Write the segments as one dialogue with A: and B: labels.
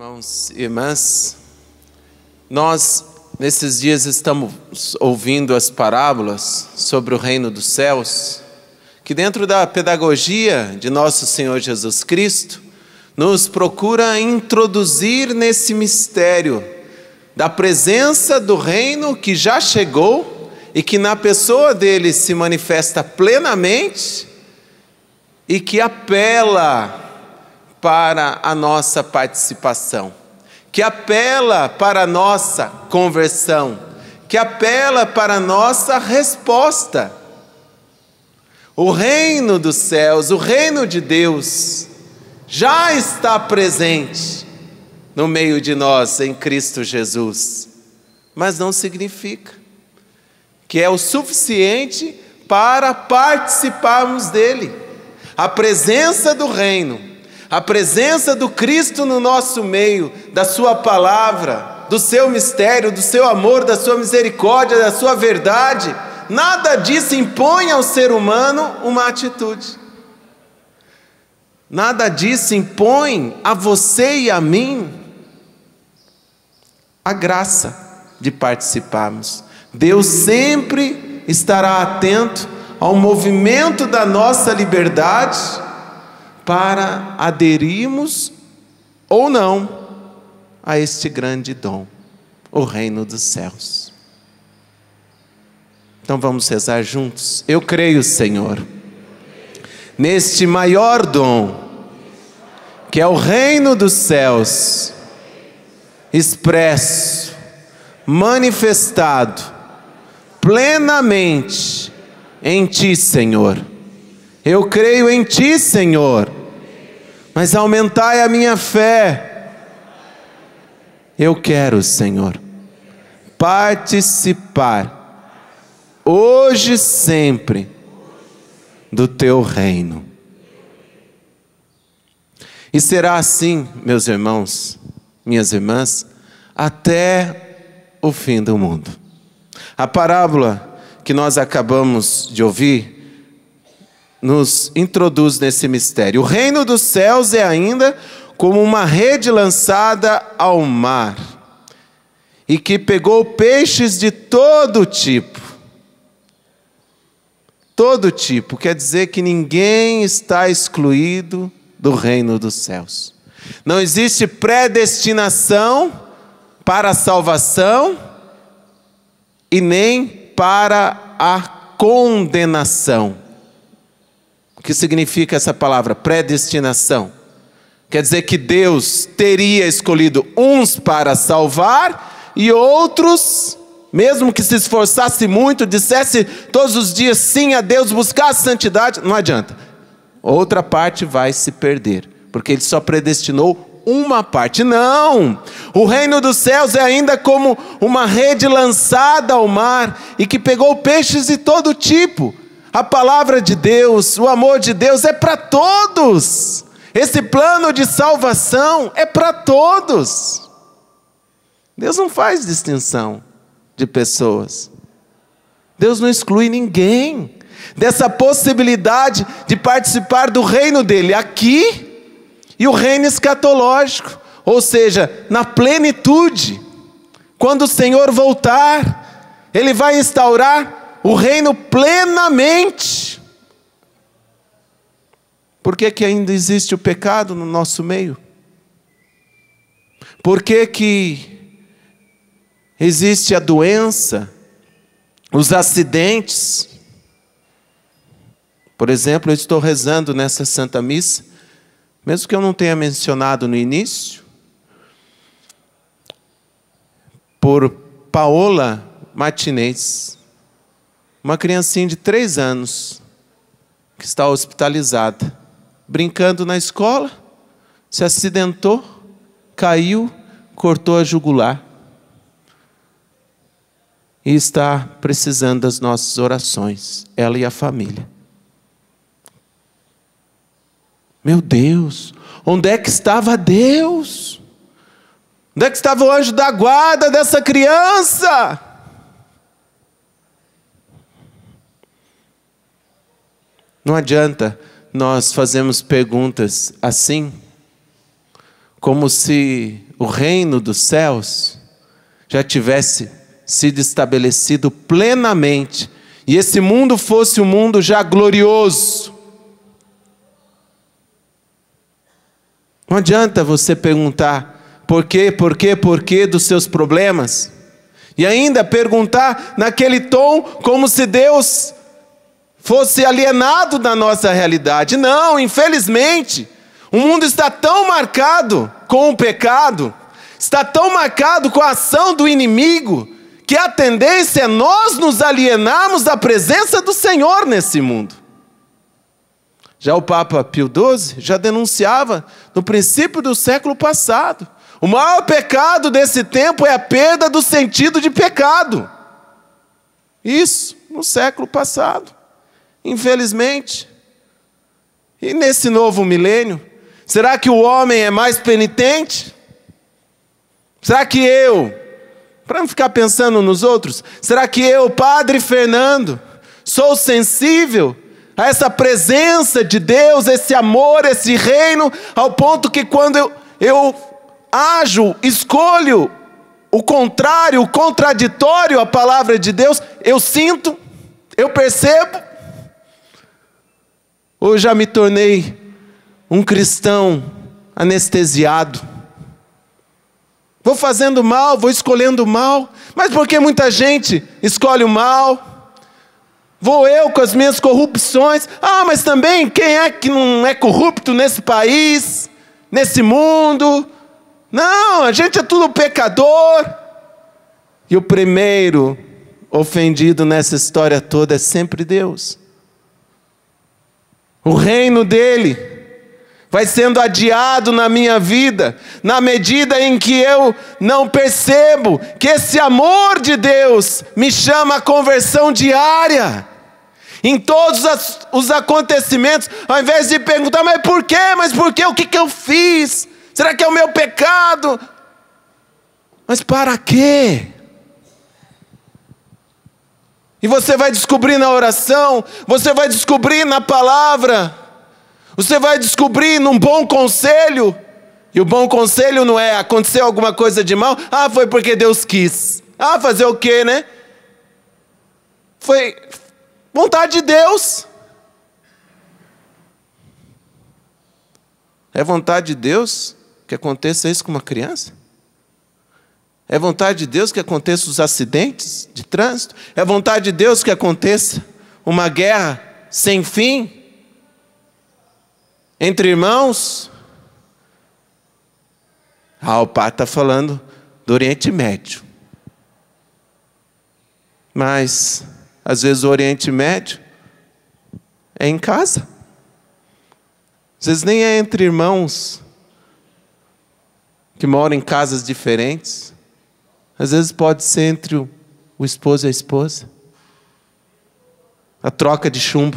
A: Irmãos e irmãs, nós nesses dias estamos ouvindo as parábolas sobre o reino dos céus, que dentro da pedagogia de nosso Senhor Jesus Cristo, nos procura introduzir nesse mistério da presença do reino que já chegou e que na pessoa dele se manifesta plenamente e que apela para a nossa participação, que apela para a nossa conversão, que apela para a nossa resposta. O reino dos céus, o reino de Deus, já está presente no meio de nós em Cristo Jesus, mas não significa que é o suficiente para participarmos dele. A presença do reino a presença do Cristo no nosso meio, da Sua palavra, do seu mistério, do seu amor, da sua misericórdia, da sua verdade, nada disso impõe ao ser humano uma atitude. Nada disso impõe a você e a mim a graça de participarmos. Deus sempre estará atento ao movimento da nossa liberdade para aderirmos ou não a este grande dom, o reino dos céus. Então vamos rezar juntos. Eu creio, Senhor, neste maior dom, que é o reino dos céus, expresso, manifestado plenamente em Ti, Senhor. Eu creio em Ti, Senhor mas aumentai a minha fé. Eu quero, Senhor, participar hoje sempre do teu reino. E será assim, meus irmãos, minhas irmãs, até o fim do mundo. A parábola que nós acabamos de ouvir nos introduz nesse mistério. O reino dos céus é ainda como uma rede lançada ao mar e que pegou peixes de todo tipo. Todo tipo, quer dizer que ninguém está excluído do reino dos céus. Não existe predestinação para a salvação e nem para a condenação. O que significa essa palavra? Predestinação. Quer dizer que Deus teria escolhido uns para salvar e outros, mesmo que se esforçasse muito, dissesse todos os dias sim a Deus, buscasse santidade, não adianta. Outra parte vai se perder, porque ele só predestinou uma parte. Não! O reino dos céus é ainda como uma rede lançada ao mar e que pegou peixes de todo tipo a palavra de Deus, o amor de Deus é para todos. Esse plano de salvação é para todos. Deus não faz distinção de pessoas. Deus não exclui ninguém dessa possibilidade de participar do reino dele aqui e o reino escatológico, ou seja, na plenitude. Quando o Senhor voltar, ele vai instaurar o reino plenamente. Por que, que ainda existe o pecado no nosso meio? Por que, que existe a doença, os acidentes? Por exemplo, eu estou rezando nessa Santa Missa, mesmo que eu não tenha mencionado no início, por Paola Martinez. Uma criancinha de três anos que está hospitalizada, brincando na escola, se acidentou, caiu, cortou a jugular e está precisando das nossas orações, ela e a família. Meu Deus, onde é que estava Deus? Onde é que estava o anjo da guarda dessa criança? Não adianta nós fazermos perguntas assim, como se o reino dos céus já tivesse sido estabelecido plenamente e esse mundo fosse um mundo já glorioso. Não adianta você perguntar por quê, por quê, por quê dos seus problemas. E ainda perguntar naquele tom como se Deus fosse alienado da nossa realidade. Não, infelizmente, o mundo está tão marcado com o pecado, está tão marcado com a ação do inimigo, que a tendência é nós nos alienarmos da presença do Senhor nesse mundo. Já o Papa Pio XII já denunciava no princípio do século passado. O maior pecado desse tempo é a perda do sentido de pecado. Isso, no século passado. Infelizmente. E nesse novo milênio, será que o homem é mais penitente? Será que eu, para não ficar pensando nos outros, será que eu, Padre Fernando, sou sensível a essa presença de Deus, esse amor, esse reino, ao ponto que quando eu, eu ajo, escolho o contrário, o contraditório à palavra de Deus, eu sinto, eu percebo, ou já me tornei um cristão anestesiado? Vou fazendo mal, vou escolhendo mal, mas por que muita gente escolhe o mal? Vou eu com as minhas corrupções. Ah, mas também quem é que não é corrupto nesse país, nesse mundo? Não, a gente é tudo pecador. E o primeiro ofendido nessa história toda é sempre Deus. O reino dele vai sendo adiado na minha vida, na medida em que eu não percebo que esse amor de Deus me chama a conversão diária. Em todos os acontecimentos, ao invés de perguntar, mas por quê? Mas por quê? O que, que eu fiz? Será que é o meu pecado? Mas para quê? E você vai descobrir na oração, você vai descobrir na palavra, você vai descobrir num bom conselho. E o bom conselho não é aconteceu alguma coisa de mal, ah, foi porque Deus quis. Ah, fazer o quê, né? Foi vontade de Deus. É vontade de Deus que aconteça isso com uma criança? É vontade de Deus que aconteça os acidentes de trânsito? É vontade de Deus que aconteça uma guerra sem fim entre irmãos? Ah, o pai está falando do Oriente Médio. Mas, às vezes, o Oriente Médio é em casa. Às vezes, nem é entre irmãos que moram em casas diferentes às vezes pode ser entre o, esposo e a esposa. A troca de chumbo,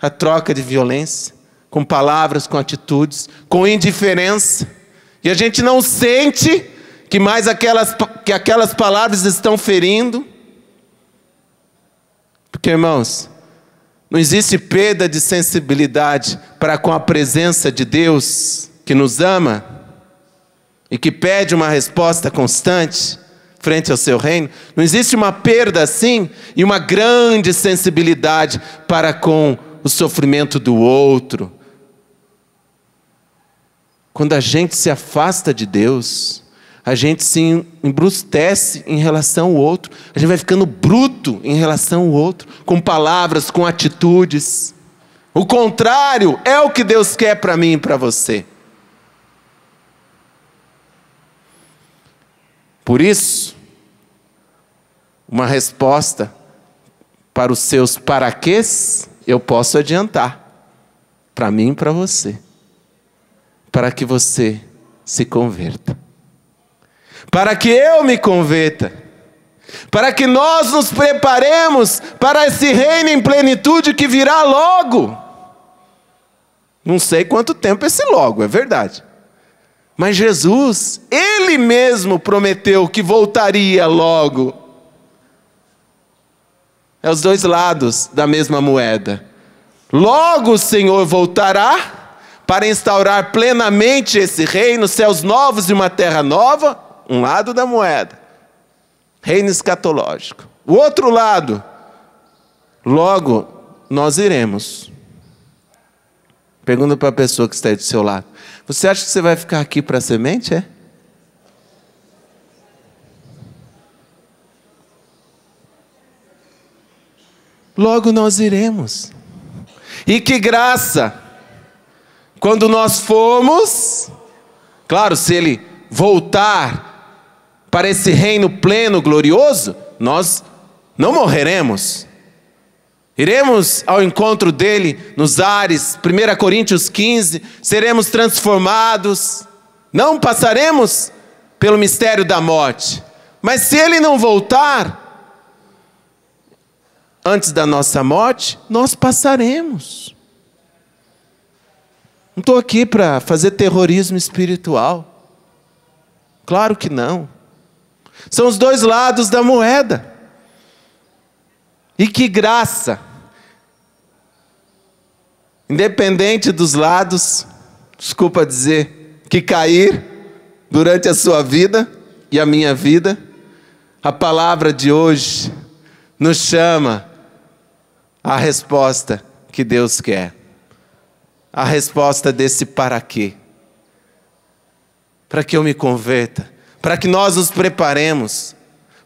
A: a troca de violência, com palavras, com atitudes, com indiferença. E a gente não sente que mais aquelas, que aquelas palavras estão ferindo. Porque, irmãos, não existe perda de sensibilidade para com a presença de Deus que nos ama e que pede uma resposta constante frente ao seu reino? Não existe uma perda assim e uma grande sensibilidade para com o sofrimento do outro? Quando a gente se afasta de Deus, a gente se embrustece em relação ao outro, a gente vai ficando bruto em relação ao outro, com palavras, com atitudes. O contrário é o que Deus quer para mim e para você. Por isso, uma resposta para os seus paraquês eu posso adiantar, para mim e para você, para que você se converta, para que eu me converta, para que nós nos preparemos para esse reino em plenitude que virá logo. Não sei quanto tempo esse logo, é verdade. Mas Jesus, ele mesmo prometeu que voltaria logo. É os dois lados da mesma moeda. Logo o Senhor voltará para instaurar plenamente esse reino, céus novos e uma terra nova, um lado da moeda. Reino escatológico. O outro lado, logo nós iremos Pergunta para a pessoa que está aí do seu lado: Você acha que você vai ficar aqui para a semente? É? Logo nós iremos. E que graça! Quando nós formos, claro, se ele voltar para esse reino pleno, glorioso, nós não morreremos. Iremos ao encontro dele nos ares, 1 Coríntios 15, seremos transformados, não passaremos pelo mistério da morte. Mas se ele não voltar, antes da nossa morte, nós passaremos. Não estou aqui para fazer terrorismo espiritual. Claro que não. São os dois lados da moeda. E que graça! Independente dos lados, desculpa dizer, que cair durante a sua vida e a minha vida, a palavra de hoje nos chama a resposta que Deus quer. A resposta desse para quê? Para que eu me converta, para que nós nos preparemos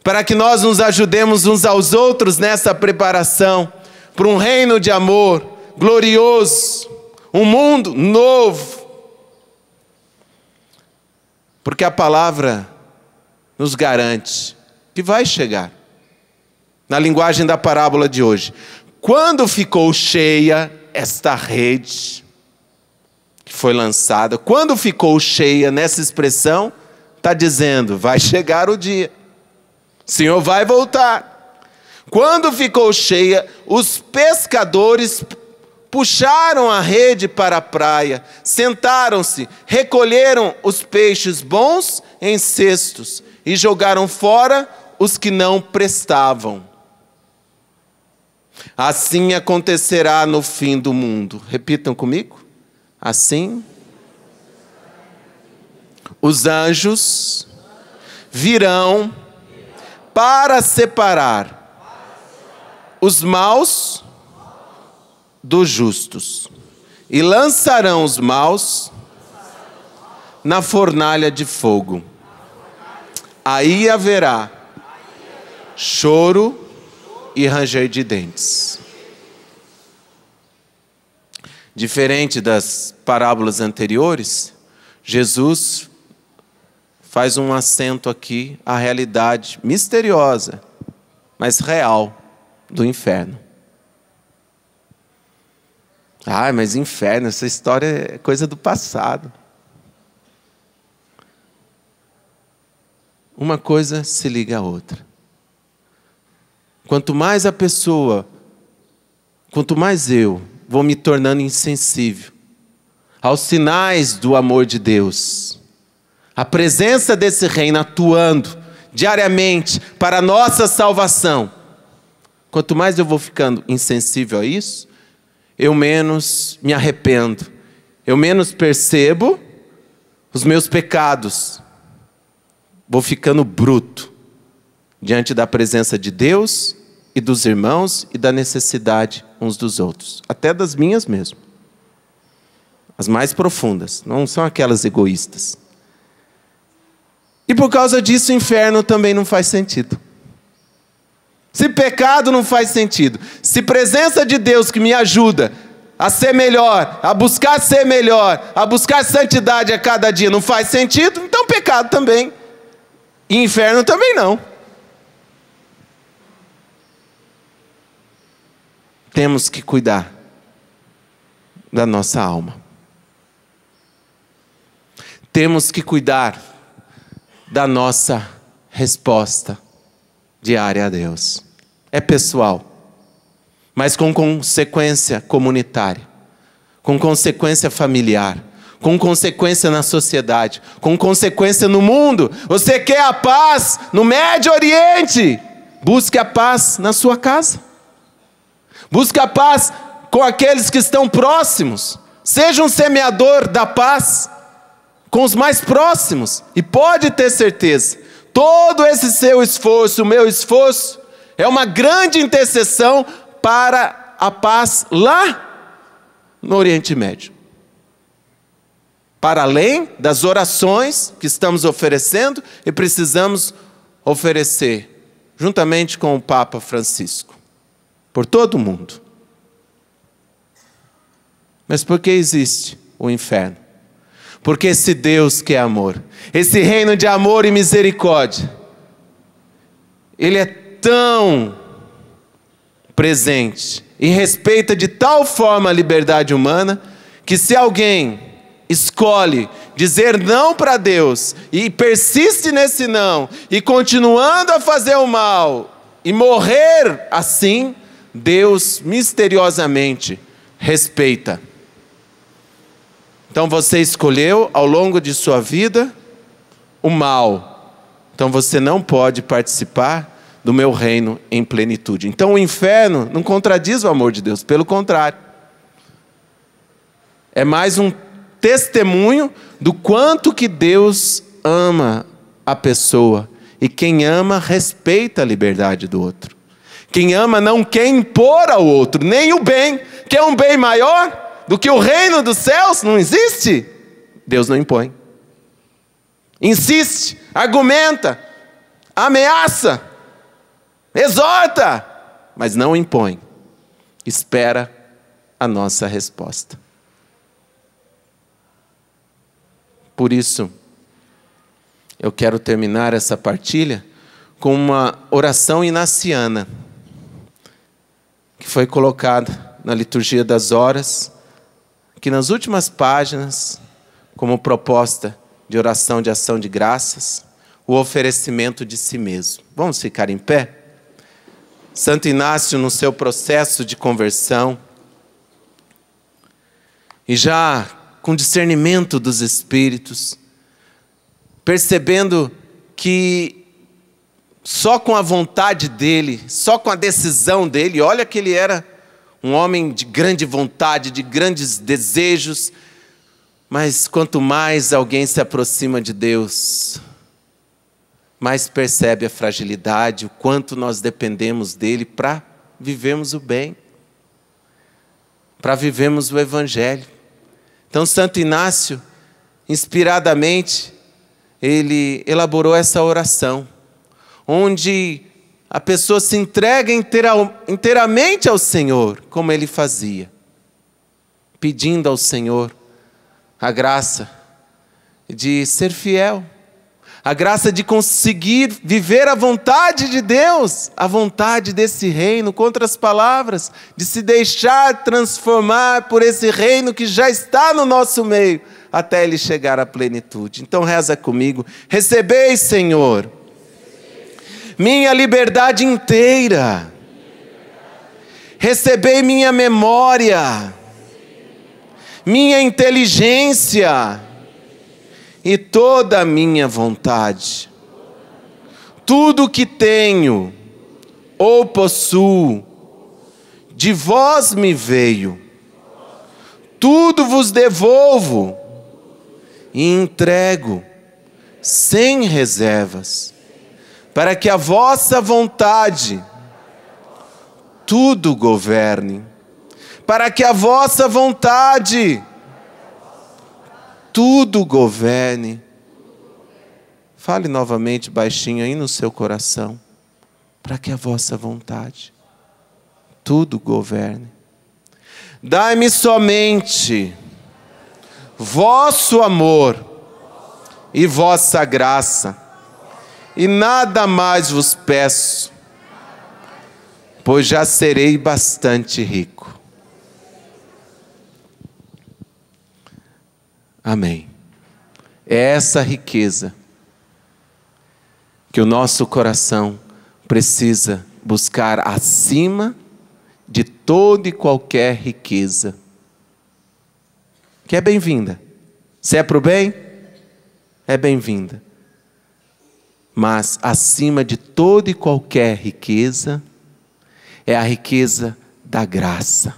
A: para que nós nos ajudemos uns aos outros nessa preparação para um reino de amor glorioso, um mundo novo. Porque a palavra nos garante que vai chegar. Na linguagem da parábola de hoje, quando ficou cheia esta rede que foi lançada, quando ficou cheia nessa expressão, está dizendo, vai chegar o dia. Senhor vai voltar. Quando ficou cheia, os pescadores puxaram a rede para a praia, sentaram-se, recolheram os peixes bons em cestos e jogaram fora os que não prestavam. Assim acontecerá no fim do mundo. Repitam comigo. Assim os anjos virão para separar os maus dos justos, e lançarão os maus na fornalha de fogo. Aí haverá choro e ranger de dentes. Diferente das parábolas anteriores, Jesus faz um acento aqui à realidade misteriosa, mas real, do inferno. Ah, mas inferno, essa história é coisa do passado. Uma coisa se liga à outra. Quanto mais a pessoa, quanto mais eu vou me tornando insensível aos sinais do amor de Deus, a presença desse reino atuando diariamente para a nossa salvação. Quanto mais eu vou ficando insensível a isso, eu menos me arrependo, eu menos percebo os meus pecados, vou ficando bruto diante da presença de Deus e dos irmãos e da necessidade uns dos outros, até das minhas mesmo. As mais profundas, não são aquelas egoístas. E por causa disso, o inferno também não faz sentido. Se pecado não faz sentido, se presença de Deus que me ajuda a ser melhor, a buscar ser melhor, a buscar santidade a cada dia não faz sentido, então pecado também. E inferno também não. Temos que cuidar da nossa alma. Temos que cuidar da nossa resposta diária a Deus. É pessoal, mas com consequência comunitária, com consequência familiar, com consequência na sociedade, com consequência no mundo. Você quer a paz no Médio Oriente? Busque a paz na sua casa. Busque a paz com aqueles que estão próximos. Seja um semeador da paz com os mais próximos. E pode ter certeza, todo esse seu esforço, o meu esforço, é uma grande intercessão para a paz lá no Oriente Médio. Para além das orações que estamos oferecendo e precisamos oferecer, juntamente com o Papa Francisco, por todo o mundo. Mas por que existe o inferno? Porque esse Deus que é amor, esse reino de amor e misericórdia, ele é tão presente e respeita de tal forma a liberdade humana que se alguém escolhe dizer não para Deus e persiste nesse não e continuando a fazer o mal e morrer assim, Deus misteriosamente respeita então você escolheu ao longo de sua vida o mal. Então você não pode participar do meu reino em plenitude. Então o inferno não contradiz o amor de Deus, pelo contrário. É mais um testemunho do quanto que Deus ama a pessoa. E quem ama respeita a liberdade do outro. Quem ama não quer impor ao outro nem o bem, quer um bem maior, do que o reino dos céus não existe, Deus não impõe. Insiste, argumenta, ameaça, exorta, mas não impõe. Espera a nossa resposta. Por isso, eu quero terminar essa partilha com uma oração inaciana que foi colocada na liturgia das horas que nas últimas páginas, como proposta de oração de ação de graças, o oferecimento de si mesmo. Vamos ficar em pé? Santo Inácio, no seu processo de conversão, e já com discernimento dos Espíritos, percebendo que só com a vontade dele, só com a decisão dele, olha que ele era um homem de grande vontade, de grandes desejos, mas quanto mais alguém se aproxima de Deus, mais percebe a fragilidade, o quanto nós dependemos dele para vivemos o bem, para vivemos o evangelho. Então Santo Inácio, inspiradamente, ele elaborou essa oração, onde a pessoa se entrega inteiramente ao Senhor, como ele fazia, pedindo ao Senhor a graça de ser fiel, a graça de conseguir viver a vontade de Deus, a vontade desse reino, contra as palavras, de se deixar transformar por esse reino que já está no nosso meio, até ele chegar à plenitude. Então reza comigo: recebeis, Senhor minha liberdade inteira. Recebei minha memória, minha inteligência e toda a minha vontade. Tudo que tenho ou possuo, de vós me veio. Tudo vos devolvo e entrego sem reservas para que a vossa vontade tudo governe, para que a vossa vontade tudo governe. Fale novamente baixinho aí no seu coração, para que a vossa vontade tudo governe. Dai-me somente vosso amor e vossa graça e nada mais vos peço, pois já serei bastante rico. Amém. É essa riqueza que o nosso coração precisa buscar acima de toda e qualquer riqueza. Que é bem-vinda. Se é para o bem, é bem-vinda. Mas acima de toda e qualquer riqueza, é a riqueza da graça.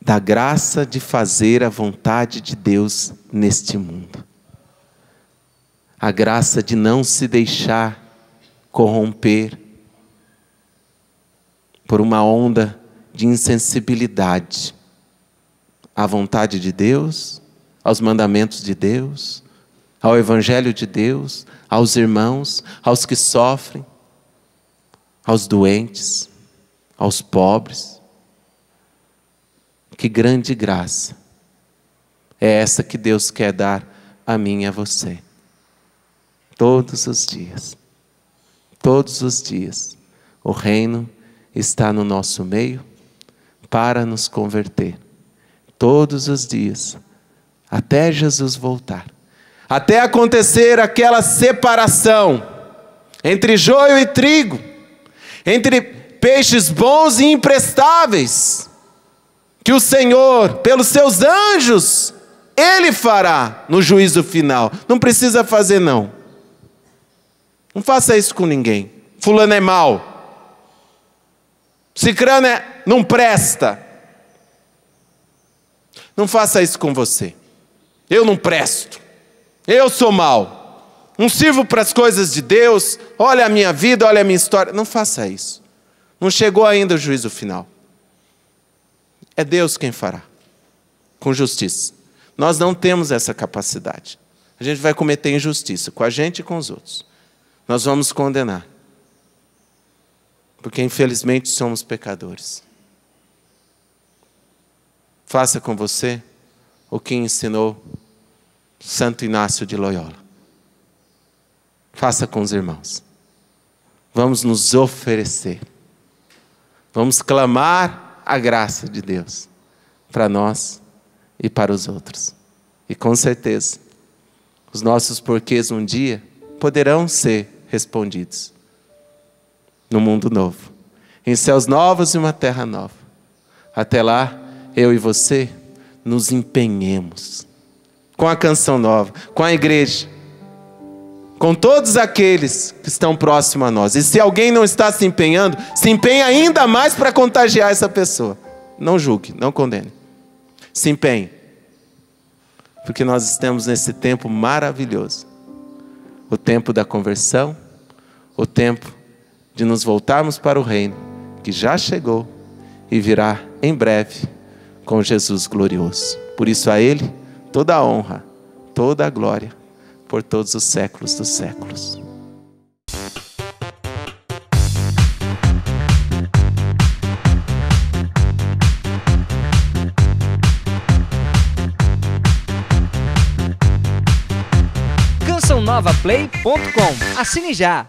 A: Da graça de fazer a vontade de Deus neste mundo. A graça de não se deixar corromper por uma onda de insensibilidade à vontade de Deus, aos mandamentos de Deus, ao Evangelho de Deus, aos irmãos, aos que sofrem, aos doentes, aos pobres. Que grande graça é essa que Deus quer dar a mim e a você. Todos os dias, todos os dias, o Reino está no nosso meio para nos converter. Todos os dias, até Jesus voltar até acontecer aquela separação entre joio e trigo, entre peixes bons e imprestáveis, que o Senhor, pelos seus anjos, ele fará no juízo final. Não precisa fazer, não. Não faça isso com ninguém. Fulano é mau. Cicrano é, não presta. Não faça isso com você. Eu não presto. Eu sou mal. Não sirvo para as coisas de Deus. Olha a minha vida, olha a minha história. Não faça isso. Não chegou ainda o juízo final. É Deus quem fará, com justiça. Nós não temos essa capacidade. A gente vai cometer injustiça com a gente e com os outros. Nós vamos condenar. Porque, infelizmente, somos pecadores. Faça com você o que ensinou Santo Inácio de Loyola. Faça com os irmãos. Vamos nos oferecer. Vamos clamar a graça de Deus para nós e para os outros. E com certeza, os nossos porquês um dia poderão ser respondidos no mundo novo, em céus novos e uma terra nova. Até lá, eu e você nos empenhemos com a canção nova, com a igreja, com todos aqueles que estão próximos a nós. E se alguém não está se empenhando, se empenhe ainda mais para contagiar essa pessoa. Não julgue, não condene. Se empenhe. Porque nós estamos nesse tempo maravilhoso o tempo da conversão, o tempo de nos voltarmos para o reino que já chegou e virá em breve com Jesus glorioso. Por isso a Ele toda a honra, toda a glória, por todos os séculos dos séculos. Cançãonovaplay.com Assine já!